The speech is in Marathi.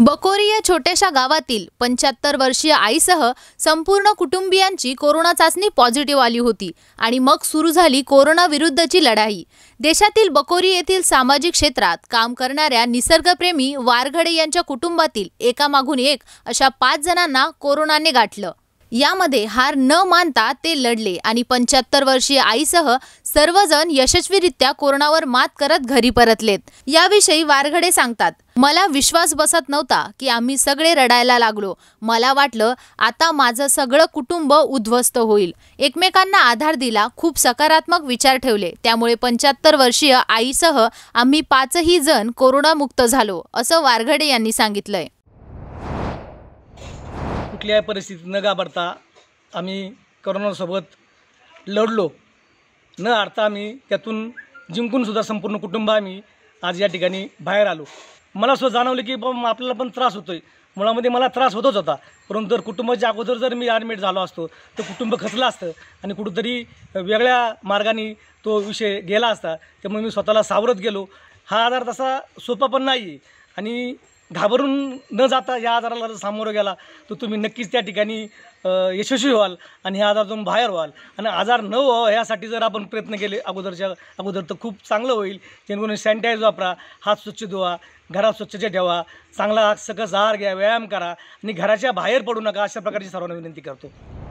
बकोरी या छोट्याशा गावातील पंच्याहत्तर वर्षीय आईसह संपूर्ण कुटुंबियांची कोरोना चाचणी पॉझिटिव्ह आली होती आणि मग सुरू झाली कोरोनाविरुद्धची लढाई देशातील बकोरी येथील सामाजिक क्षेत्रात काम करणाऱ्या निसर्गप्रेमी वारघडे यांच्या कुटुंबातील एकामागून एक अशा पाच जणांना कोरोनाने गाठलं यामध्ये हार न मानता ते लढले आणि पंच्याहत्तर वर्षीय आईसह सर्वजण यशस्वीरित्या कोरोनावर मात करत घरी परतलेत याविषयी वारघडे सांगतात मला विश्वास बसत नव्हता की आम्ही सगळे रडायला लागलो मला वाटलं आता माझं सगळं कुटुंब उद्ध्वस्त होईल एकमेकांना आधार दिला खूप सकारात्मक विचार ठेवले त्यामुळे पंच्याहत्तर वर्षीय आईसह आम्ही पाचही जण कोरोनामुक्त झालो असं वारघडे यांनी सांगितलंय कुठल्याही परिस्थितीत न घाबरता आम्ही करोनासोबत लढलो न अडता आम्ही त्यातून जिंकूनसुद्धा संपूर्ण कुटुंब आम्ही आज या ठिकाणी बाहेर आलो मला सुद्धा जाणवलं की बाबा आपल्याला पण त्रास होतो आहे मुळामध्ये मला त्रास होतोच होता परंतु जर कुटुंबाच्या अगोदर जर मी ॲडमिट झालो असतो तर कुटुंब खचलं असतं आणि कुठंतरी वेगळ्या मार्गाने तो विषय गेला असता त्यामुळे मी स्वतःला सावरत गेलो हा आधार तसा सोपा पण नाही आणि घाबरून न जाता या आजाराला जर सामोरं गेला तर तुम्ही नक्कीच त्या ठिकाणी यशस्वी व्हाल आणि ह्या आजारातून बाहेर व्हाल आणि आजार न व्हावा यासाठी जर आपण प्रयत्न केले अगोदरच्या अगोदर तर खूप चांगलं होईल जेणेकरून सॅनिटाईज वापरा हात स्वच्छ धुवा घरात स्वच्छता ठेवा चांगला सकस आहार घ्या व्यायाम करा आणि घराच्या बाहेर पडू नका अशा प्रकारची सर्वांना विनंती करतो